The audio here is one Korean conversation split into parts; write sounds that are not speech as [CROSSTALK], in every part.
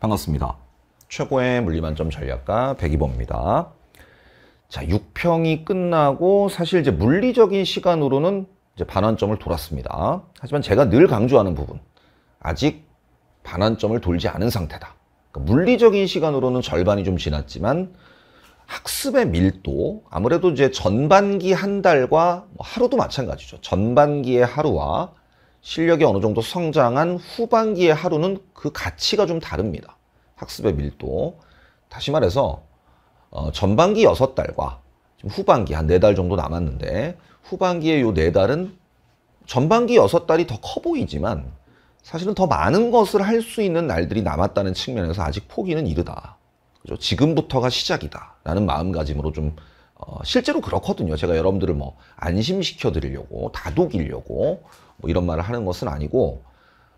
반갑습니다. 최고의 물리만점 전략가 백이범입니다. 자, 6평이 끝나고 사실 이제 물리적인 시간으로는 이제 반환점을 돌았습니다. 하지만 제가 늘 강조하는 부분. 아직 반환점을 돌지 않은 상태다. 그러니까 물리적인 시간으로는 절반이 좀 지났지만 학습의 밀도 아무래도 이제 전반기 한 달과 뭐 하루도 마찬가지죠. 전반기의 하루와 실력이 어느 정도 성장한 후반기의 하루는 그 가치가 좀 다릅니다. 학습의 밀도. 다시 말해서 어, 전반기 6달과 후반기 한 4달 정도 남았는데 후반기에 요 4달은 전반기 6달이 더 커 보이지만 사실은 더 많은 것을 할 수 있는 날들이 남았다는 측면에서 아직 포기는 이르다. 그죠? 지금부터가 시작이다. 라는 마음가짐으로 좀 어, 실제로 그렇거든요. 제가 여러분들을 뭐 안심시켜 드리려고 다독이려고 뭐 이런 말을 하는 것은 아니고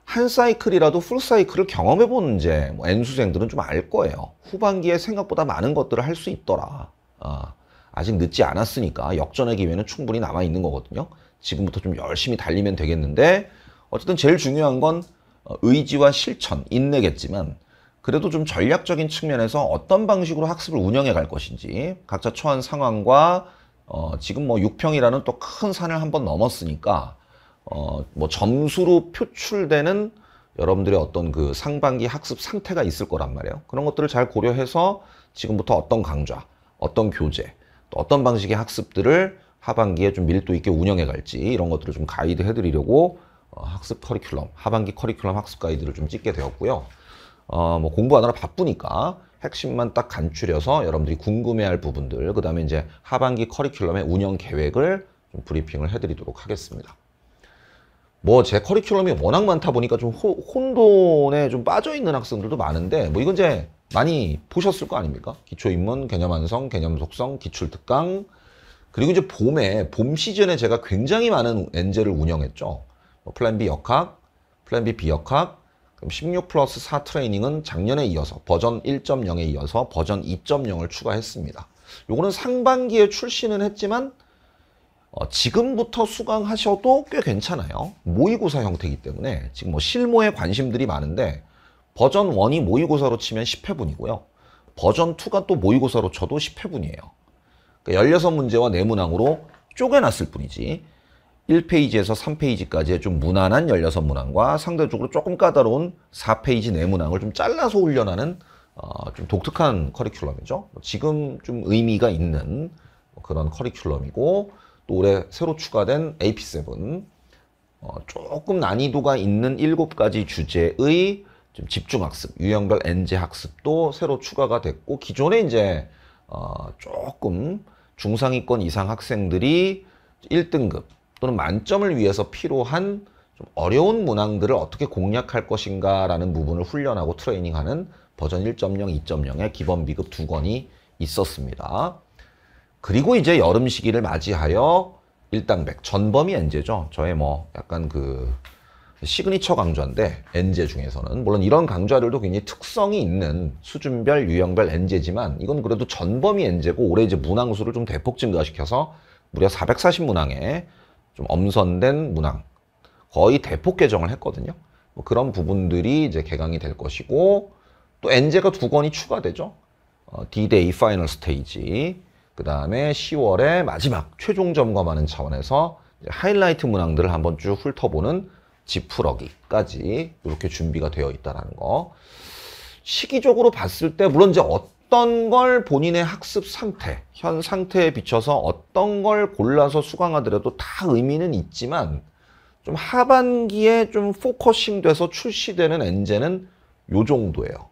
한 사이클이라도 풀 사이클을 경험해 보는지 뭐 N수생들은 좀 알 거예요. 후반기에 생각보다 많은 것들을 할 수 있더라. 아, 아직 늦지 않았으니까 역전의 기회는 충분히 남아 있는 거거든요. 지금부터 좀 열심히 달리면 되겠는데 어쨌든 제일 중요한 건 어, 의지와 실천, 인내겠지만 그래도 좀 전략적인 측면에서 어떤 방식으로 학습을 운영해 갈 것인지 각자 처한 상황과 어, 지금 뭐 6평이라는 또 큰 산을 한번 넘었으니까 어, 뭐 점수로 표출되는 여러분들의 어떤 그 상반기 학습 상태가 있을 거란 말이에요. 그런 것들을 잘 고려해서 지금부터 어떤 강좌, 어떤 교재, 또 어떤 방식의 학습들을 하반기에 좀 밀도 있게 운영해 갈지 이런 것들을 좀 가이드 해드리려고 어, 학습 커리큘럼, 하반기 커리큘럼 학습 가이드를 좀 찍게 되었고요. 어, 뭐 공부하느라 바쁘니까 핵심만 딱 간추려서 여러분들이 궁금해할 부분들, 그 다음에 이제 하반기 커리큘럼의 운영 계획을 좀 브리핑을 해드리도록 하겠습니다. 뭐제 커리큘럼이 워낙 많다 보니까 좀 호, 혼돈에 좀 빠져 있는 학생들도 많은데 뭐 이건 이제 많이 보셨을 거 아닙니까? 기초 입문, 개념 완성, 개념 속성, 기출 특강 그리고 이제 봄에 봄 시즌에 제가 굉장히 많은 엔젤을 운영했죠. 뭐 플랜 B 역학, 플랜 B 비역학, 그럼 16 플러스 4 트레이닝은 작년에 이어서 버전 1.0에 이어서 버전 2.0을 추가했습니다. 요거는 상반기에 출시는 했지만 어, 지금부터 수강하셔도 꽤 괜찮아요. 모의고사 형태이기 때문에 지금 뭐 실무에 관심들이 많은데 버전 1이 모의고사로 치면 10회분이고요. 버전 2가 또 모의고사로 쳐도 10회분이에요. 그러니까 16문제와 내문항으로 쪼개놨을 뿐이지 1페이지에서 3페이지까지의 좀 무난한 16문항과 상대적으로 조금 까다로운 4페이지 내문항을 좀 잘라서 훈련하는 어, 좀 독특한 커리큘럼이죠. 지금 좀 의미가 있는 그런 커리큘럼이고 또 올해 새로 추가된 AP7 어, 조금 난이도가 있는 7가지 주제의 좀 집중학습, 유형별 NG 학습도 새로 추가가 됐고 기존에 이제 어, 조금 중상위권 이상 학생들이 1등급 또는 만점을 위해서 필요한 좀 어려운 문항들을 어떻게 공략할 것인가 라는 부분을 훈련하고 트레이닝하는 버전 1.0, 2.0의 기본 비급 두 권이 있었습니다. 그리고 이제 여름 시기를 맞이하여 일당백 전범이 엔제죠. 저의 뭐 약간 그 시그니처 강좌인데 엔제 중에서는 물론 이런 강좌들도 굉장히 특성이 있는 수준별 유형별 엔제지만 이건 그래도 전범이 엔제고 올해 이제 문항수를 좀 대폭 증가시켜서 무려 440문항에 좀 엄선된 문항 거의 대폭 개정을 했거든요. 뭐 그런 부분들이 이제 개강이 될 것이고 또 엔제가 두 권이 추가되죠. 어, D-Day 파이널 스테이지 그 다음에 10월에 마지막 최종 점검하는 차원에서 하이라이트 문항들을 한번 쭉 훑어보는 지푸러기까지 이렇게 준비가 되어 있다는 거. 시기적으로 봤을 때 물론 이제 어떤 걸 본인의 학습 상태, 현 상태에 비춰서 어떤 걸 골라서 수강하더라도 다 의미는 있지만 좀 하반기에 좀 포커싱 돼서 출시되는 엔제은요 정도예요.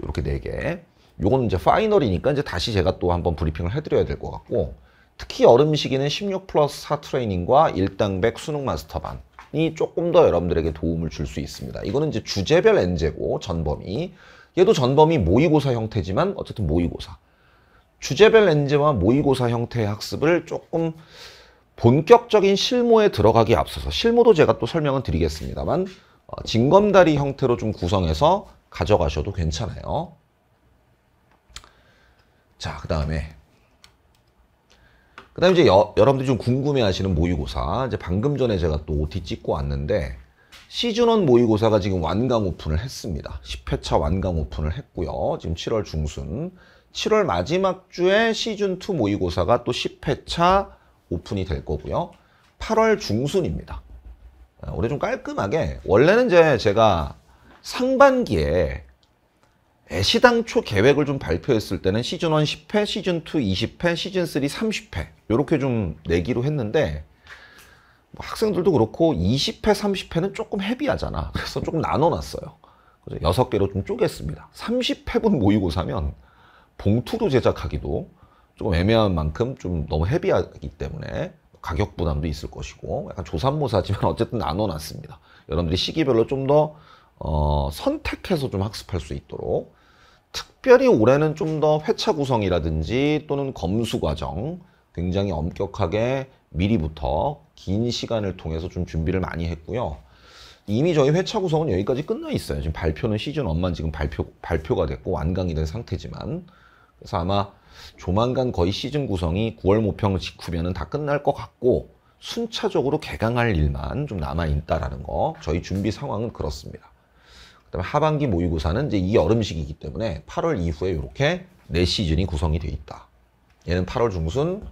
이렇게 4개. 요건 이제 파이널이니까 이제 다시 제가 또 한번 브리핑을 해드려야 될 것 같고 특히 여름 시기는 16 플러스 4 트레이닝과 1당백 수능 마스터반 이 조금 더 여러분들에게 도움을 줄 수 있습니다. 이거는 이제 주제별 엔제고 전범위 얘도 전범위 모의고사 형태지만 어쨌든 모의고사 주제별 엔제와 모의고사 형태의 학습을 조금 본격적인 실무에 들어가기 앞서서 실무도 제가 또 설명을 드리겠습니다만 어, 진검다리 형태로 좀 구성해서 가져가셔도 괜찮아요. 자, 그 다음에 그 다음에 이제 여, 러분들이좀 궁금해하시는 모의고사 이제 방금 전에 제가 또 OT 찍고 왔는데 시즌원 모의고사가 지금 완강 오픈을 했습니다. 10회차 완강 오픈을 했고요. 지금 7월 중순 7월 마지막 주에 시즌2 모의고사가 또 10회차 오픈이 될 거고요. 8월 중순입니다. 아, 올해 좀 깔끔하게 원래는 이제 제가 상반기에 시당초 계획을 좀 발표했을 때는 시즌 1 10회, 시즌 2 20회, 시즌 3 30회 이렇게 좀 내기로 했는데 뭐 학생들도 그렇고 20회, 30회는 조금 헤비하잖아. 그래서 조금 나눠놨어요. 그래서 6개로 좀 쪼갰습니다. 30회분 모이고사면 봉투로 제작하기도 조금 애매한 만큼 좀 너무 헤비하기 때문에 가격 부담도 있을 것이고 약간 조산모사지만 [LAUGHS] 어쨌든 나눠놨습니다. 여러분들이 시기별로 좀더 어, 선택해서 좀 학습할 수 있도록 특별히 올해는 좀 더 회차 구성이라든지 또는 검수 과정 굉장히 엄격하게 미리부터 긴 시간을 통해서 좀 준비를 많이 했고요. 이미 저희 회차 구성은 여기까지 끝나 있어요. 지금 발표는 시즌 1만 지금 발표, 발표가 됐고 완강이 된 상태지만 그래서 아마 조만간 거의 시즌 구성이 9월 모평 직후면은 다 끝날 것 같고 순차적으로 개강할 일만 좀 남아 있다라는 거 저희 준비 상황은 그렇습니다. 그다음에 하반기 모의고사는 이제 이 여름식이기 때문에 8월 이후에 이렇게 네 시즌이 구성이 돼 있다. 얘는 8월 중순,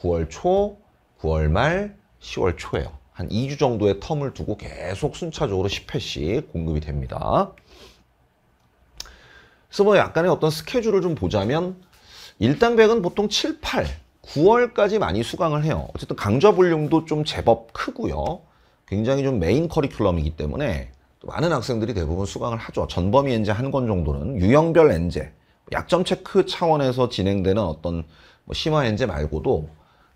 9월 초, 9월 말, 10월 초예요. 한 2주 정도의 텀을 두고 계속 순차적으로 10회씩 공급이 됩니다. 그래서 뭐 약간의 어떤 스케줄을 좀 보자면 일당백은 보통 7, 8, 9월까지 많이 수강을 해요. 어쨌든 강좌 볼륨도 좀 제법 크고요. 굉장히 좀 메인 커리큘럼이기 때문에 많은 학생들이 대부분 수강을 하죠. 전범위 엔제 한 권 정도는 유형별 엔제, 약점 체크 차원에서 진행되는 어떤 뭐 심화 엔제 말고도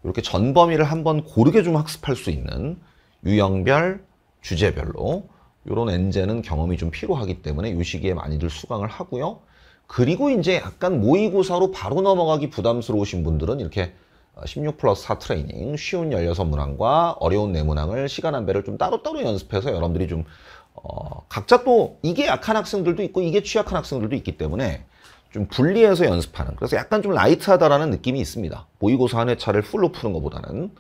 이렇게 전범위를 한번 고르게 좀 학습할 수 있는 유형별, 주제별로 이런 엔제는 경험이 좀 필요하기 때문에 이 시기에 많이들 수강을 하고요. 그리고 이제 약간 모의고사로 바로 넘어가기 부담스러우신 분들은 이렇게 16 플러스 4 트레이닝, 쉬운 16문항과 어려운 4문항을 시간 한 배를 좀 따로따로 연습해서 여러분들이 좀 어, 각자 또 이게 약한 학생들도 있고 이게 취약한 학생들도 있기 때문에 좀 분리해서 연습하는 그래서 약간 좀 라이트하다라는 느낌이 있습니다. 모의고사 한 회차를 풀로 푸는 것보다는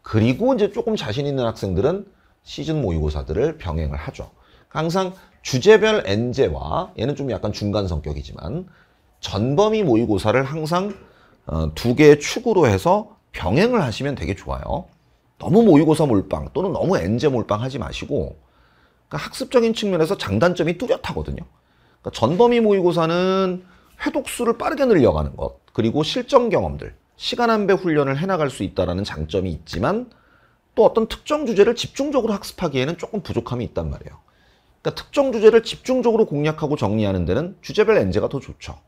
그리고 이제 조금 자신 있는 학생들은 시즌 모의고사들을 병행을 하죠. 항상 주제별 엔제와 얘는 좀 약간 중간 성격이지만 전범위 모의고사를 항상 어, 두 개의 축으로 해서 병행을 하시면 되게 좋아요. 너무 모의고사 몰빵 또는 너무 엔제 몰빵 하지 마시고 그러니까 학습적인 측면에서 장단점이 뚜렷하거든요. 그러니까 전범위 모의고사는 회독수를 빠르게 늘려가는 것, 그리고 실전 경험들, 시간 안배 훈련을 해나갈 수 있다는 장점이 있지만 또 어떤 특정 주제를 집중적으로 학습하기에는 조금 부족함이 있단 말이에요. 그러니까 특정 주제를 집중적으로 공략하고 정리하는 데는 주제별 엔제가 더 좋죠.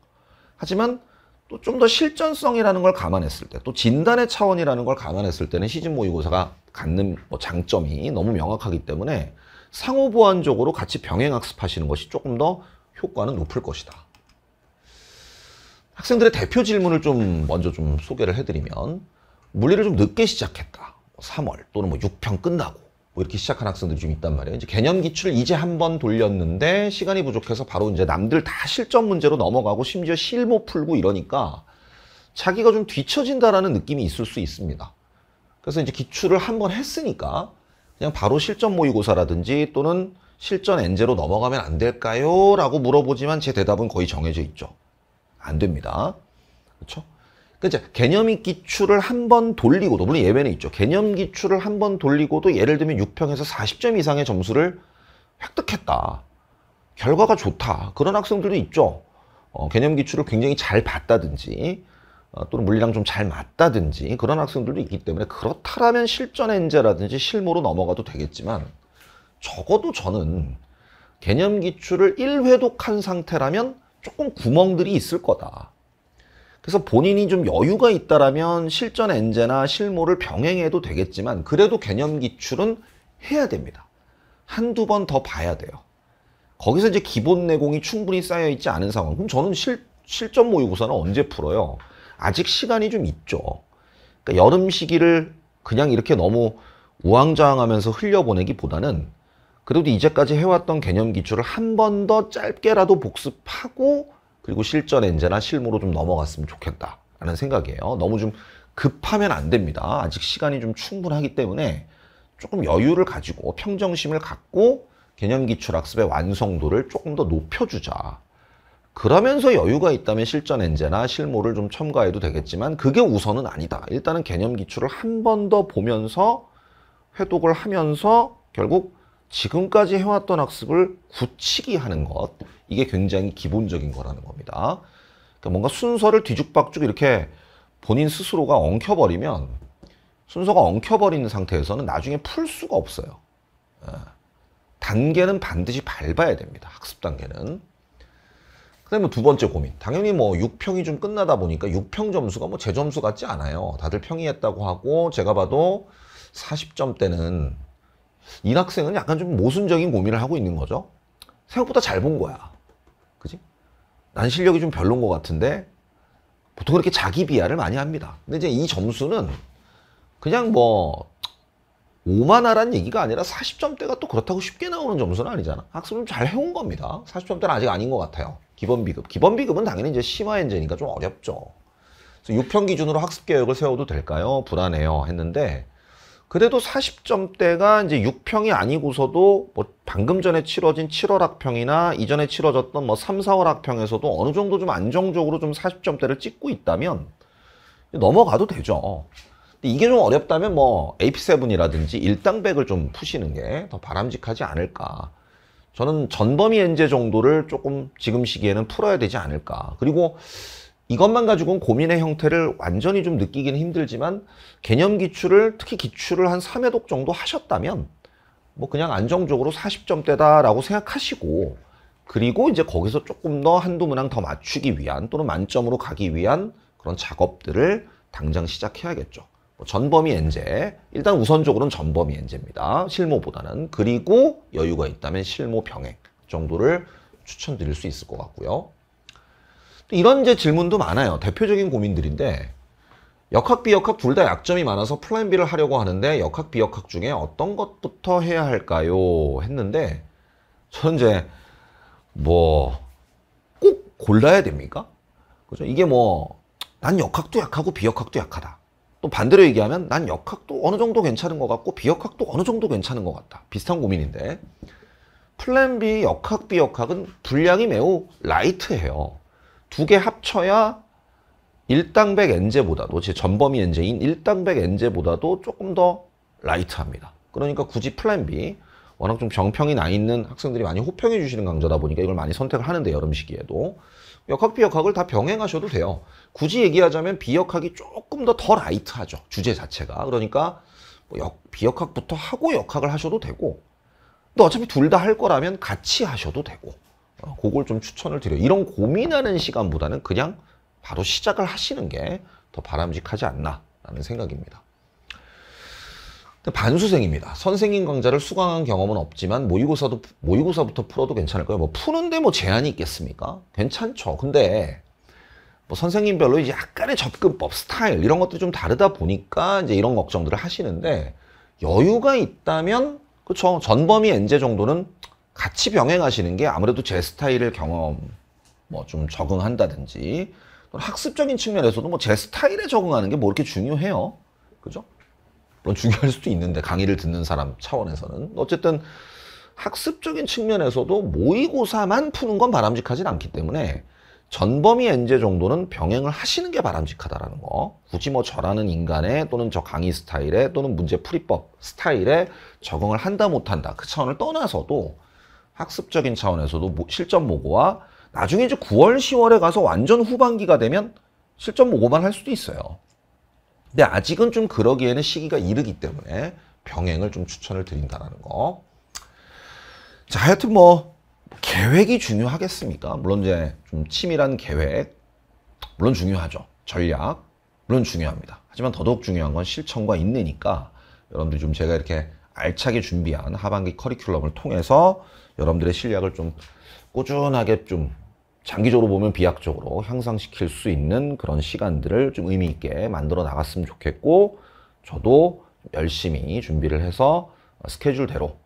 하지만 또 좀 더 실전성이라는 걸 감안했을 때, 또 진단의 차원이라는 걸 감안했을 때는 시즌 모의고사가 갖는 뭐 장점이 너무 명확하기 때문에 상호 보완적으로 같이 병행 학습하시는 것이 조금 더 효과는 높을 것이다. 학생들의 대표 질문을 좀 먼저 좀 소개를 해드리면 물리를 좀 늦게 시작했다. 3월 또는 뭐 6평 끝나고 뭐 이렇게 시작한 학생들이 좀 있단 말이에요. 이제 개념 기출을 이제 한 번 돌렸는데 시간이 부족해서 바로 이제 남들 다 실전 문제로 넘어가고 심지어 실무 풀고 이러니까 자기가 좀 뒤처진다라는 느낌이 있을 수 있습니다. 그래서 이제 기출을 한 번 했으니까 그냥 바로 실전 모의고사라든지 또는 실전 엔제로 넘어가면 안 될까요? 라고 물어보지만 제 대답은 거의 정해져 있죠. 안 됩니다. 그렇죠? 그러니까 개념이 기출을 한 번 돌리고도 물론 예외는 있죠. 개념 기출을 한 번 돌리고도 예를 들면 6평에서 40점 이상의 점수를 획득했다. 결과가 좋다. 그런 학생들도 있죠. 어, 개념 기출을 굉장히 잘 봤다든지 어, 또는 물리랑 좀잘 맞다든지 그런 학생들도 있기 때문에 그렇다라면 실전 엔제라든지 실무로 넘어가도 되겠지만 적어도 저는 개념 기출을 1회독한 상태라면 조금 구멍들이 있을 거다. 그래서 본인이 좀 여유가 있다라면 실전 엔제나 실무를 병행해도 되겠지만 그래도 개념 기출은 해야 됩니다. 한두 번 더 봐야 돼요. 거기서 이제 기본 내공이 충분히 쌓여 있지 않은 상황. 그럼 저는 실, 실전 모의고사는 언제 풀어요? 아직 시간이 좀 있죠. 그러니까 여름 시기를 그냥 이렇게 너무 우왕좌왕하면서 흘려보내기보다는 그래도 이제까지 해왔던 개념 기출을한 번 더 짧게라도 복습하고 그리고 실전 엔제나 실무로 좀 넘어갔으면 좋겠다라는 생각이에요. 너무 좀 급하면 안 됩니다. 아직 시간이 좀 충분하기 때문에 조금 여유를 가지고 평정심을 갖고 개념 기출 학습의 완성도를 조금 더 높여주자. 그러면서 여유가 있다면 실전 엔제나 실모를 좀 첨가해도 되겠지만 그게 우선은 아니다. 일단은 개념 기출을한 번 더 보면서 회독을 하면서 결국 지금까지 해왔던 학습을 굳히기 하는 것 이게 굉장히 기본적인 거라는 겁니다. 그러니까 뭔가 순서를 뒤죽박죽 이렇게 본인 스스로가 엉켜버리면 순서가 엉켜버리는 상태에서는 나중에 풀 수가 없어요. 예. 단계는 반드시 밟아야 됩니다. 학습 단계는. 그다음에 뭐 두 번째 고민. 당연히 뭐 6평이 좀 끝나다 보니까 6평 점수가 뭐 제 점수 같지 않아요. 다들 평이했다고 하고 제가 봐도 40점대는 이 학생은 약간 좀 모순적인 고민을 하고 있는 거죠. 생각보다 잘 본 거야. 그지? 난 실력이 좀 별론 것 같은데 보통 그렇게 자기 비하를 많이 합니다. 근데 이제 이 점수는 그냥 뭐 오만하란 얘기가 아니라 40점대가 또 그렇다고 쉽게 나오는 점수는 아니잖아. 학습을 좀 잘 해온 겁니다. 40점대는 아직 아닌 것 같아요. 기본비급. 기본비급은 당연히 이제 심화엔제니까 좀 어렵죠. 그래서 6평 기준으로 학습계획을 세워도 될까요? 불안해요. 했는데, 그래도 40점대가 이제 6평이 아니고서도 뭐 방금 전에 치러진 7월 학평이나 이전에 치러졌던 뭐 3, 4월 학평에서도 어느 정도 좀 안정적으로 좀 40점대를 찍고 있다면 넘어가도 되죠. 이게 좀 어렵다면 뭐 AP7이라든지 일당백을 좀 푸시는 게 더 바람직하지 않을까. 저는 전범위 엔제 정도를 조금 지금 시기에는 풀어야 되지 않을까. 그리고 이것만 가지고는 고민의 형태를 완전히 좀 느끼기는 힘들지만 개념 기출을 특히 기출을 한 3회독 정도 하셨다면 뭐 그냥 안정적으로 40점대다라고 생각하시고 그리고 이제 거기서 조금 더 한두 문항 더 맞추기 위한 또는 만점으로 가기 위한 그런 작업들을 당장 시작해야겠죠. 뭐 전범위 엔제 일단 우선적으로는 전범위 엔제입니다. 실무보다는 그리고 여유가 있다면 실무 병행 정도를 추천드릴 수 있을 것 같고요. 이런 이제 질문도 많아요. 대표적인 고민들인데 역학 비역학 둘 다 약점이 많아서 플랜 B를 하려고 하는데 역학 비역학 중에 어떤 것부터 해야 할까요? 했는데 저는 이제 뭐 꼭 골라야 됩니까? 그죠? 이게 뭐 난 역학도 약하고 비역학도 약하다. 또 반대로 얘기하면 난 역학도 어느 정도 괜찮은 것 같고 비역학도 어느 정도 괜찮은 것 같다. 비슷한 고민인데 플랜 B 역학 비역학은 분량이 매우 라이트해요. 두 개 합쳐야 일당백 엔제보다도 제 전범위 엔제인 일당백 엔제보다도 조금 더 라이트합니다. 그러니까 굳이 플랜 B 워낙 좀 병평이 나 있는 학생들이 많이 호평해 주시는 강좌다 보니까 이걸 많이 선택을 하는데 여름 시기에도 역학, 비역학을 다 병행하셔도 돼요. 굳이 얘기하자면 비역학이 조금 더덜 라이트하죠. 주제 자체가. 그러니까 뭐 역, 비역학부터 하고 역학을 하셔도 되고 또 어차피 둘 다 할 거라면 같이 하셔도 되고 어, 그걸 좀 추천을 드려요. 이런 고민하는 시간보다는 그냥 바로 시작을 하시는 게 더 바람직하지 않나라는 생각입니다. 그 반수생입니다. 선생님 강좌를 수강한 경험은 없지만 모의고사도 모의고사부터 풀어도 괜찮을 거예요. 뭐 푸는데 뭐 제한이 있겠습니까? 괜찮죠. 근데 뭐 선생님별로 이제 약간의 접근법, 스타일 이런 것도좀 다르다 보니까 이제 이런 걱정들을 하시는데 여유가 있다면 그렇죠. 전범위 엔제 정도는 같이 병행하시는 게 아무래도 제 스타일을 경험 뭐 좀 적응한다든지 학습적인 측면에서도 뭐 제 스타일에 적응하는 게 뭐 이렇게 중요해요. 그죠? 물론 중요할 수도 있는데 강의를 듣는 사람 차원에서는 어쨌든 학습적인 측면에서도 모의고사만 푸는 건 바람직하진 않기 때문에 전범위 엔제 정도는 병행을 하시는 게 바람직하다라는 거. 굳이 뭐 저라는 인간의 또는 저 강의 스타일에 또는 문제 풀이법 스타일에 적응을 한다 못한다 그 차원을 떠나서도 학습적인 차원에서도 실전 모고와 나중에 이제 9월 10월에 가서 완전 후반기가 되면 실전 모고만 할 수도 있어요. 근데 아직은 좀 그러기에는 시기가 이르기 때문에 병행을 좀 추천을 드린다라는 거. 자, 하여튼 뭐 계획이 중요하겠습니까? 물론 이제 좀 치밀한 계획 물론 중요하죠. 전략 물론 중요합니다. 하지만 더더욱 중요한 건 실천과 인내니까 여러분들 좀 제가 이렇게 알차게 준비한 하반기 커리큘럼을 통해서 여러분들의 실력을 좀 꾸준하게 좀 장기적으로 보면 비약적으로 향상시킬 수 있는 그런 시간들을 좀 의미 있게 만들어 나갔으면 좋겠고 저도 열심히 준비를 해서 스케줄대로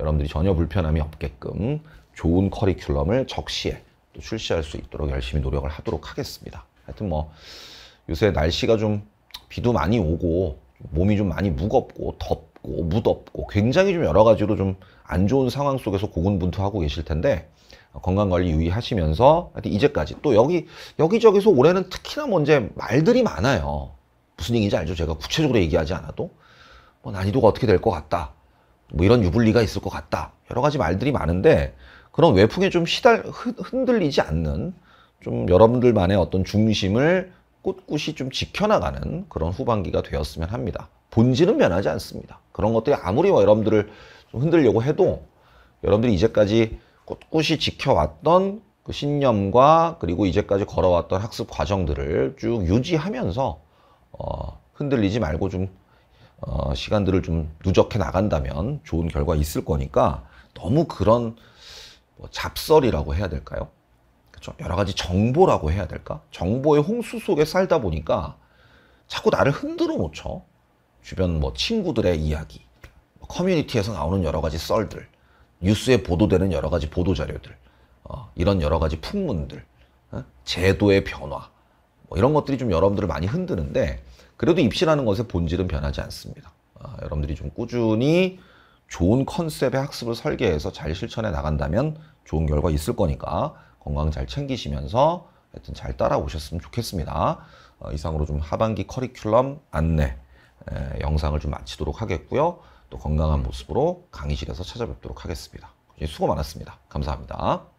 여러분들이 전혀 불편함이 없게끔 좋은 커리큘럼을 적시에 또 출시할 수 있도록 열심히 노력을 하도록 하겠습니다. 하여튼 뭐 요새 날씨가 좀 비도 많이 오고 몸이 좀 많이 무겁고 덥고 무덥고 굉장히 좀 여러 가지로 좀안 좋은 상황 속에서 고군분투하고 계실 텐데 어, 건강관리 유의하시면서 이제까지 또 여기 여기저기서 올해는 특히나 뭔제 뭐 말들이 많아요. 무슨 얘기인지 알죠? 제가 구체적으로 얘기하지 않아도 뭐 난이도가 어떻게 될 것 같다. 뭐 이런 유불리가 있을 것 같다. 여러 가지 말들이 많은데 그런 외풍에 좀 시달 흔들리지 않는 좀 여러분들만의 어떤 중심을 꿋꿋이 좀 지켜나가는 그런 후반기가 되었으면 합니다. 본질은 변하지 않습니다. 그런 것들이 아무리 뭐 여러분들을 흔들려고 해도 여러분들이 이제까지 꿋꿋이 지켜왔던 그 신념과 그리고 이제까지 걸어왔던 학습 과정들을 쭉 유지하면서 어, 흔들리지 말고 좀 어, 시간들을 좀 누적해 나간다면 좋은 결과 있을 거니까 너무 그런 뭐 잡설이라고 해야 될까요? 그렇죠? 여러 가지 정보라고 해야 될까? 정보의 홍수 속에 살다 보니까 자꾸 나를 흔들어 놓죠. 주변 뭐 친구들의 이야기, 커뮤니티에서 나오는 여러 가지 썰들, 뉴스에 보도되는 여러 가지 보도 자료들, 어, 이런 여러 가지 풍문들, 어? 제도의 변화, 뭐 이런 것들이 좀 여러분들을 많이 흔드는데 그래도 입시라는 것의 본질은 변하지 않습니다. 어, 여러분들이 좀 꾸준히 좋은 컨셉의 학습을 설계해서 잘 실천해 나간다면 좋은 결과 있을 거니까 건강 잘 챙기시면서 하여튼 잘 따라오셨으면 좋겠습니다. 어, 이상으로 좀 하반기 커리큘럼 안내 에, 영상을 좀 마치도록 하겠고요. 또 건강한 모습으로 강의실에서 찾아뵙도록 하겠습니다. 예, 수고 많았습니다. 감사합니다.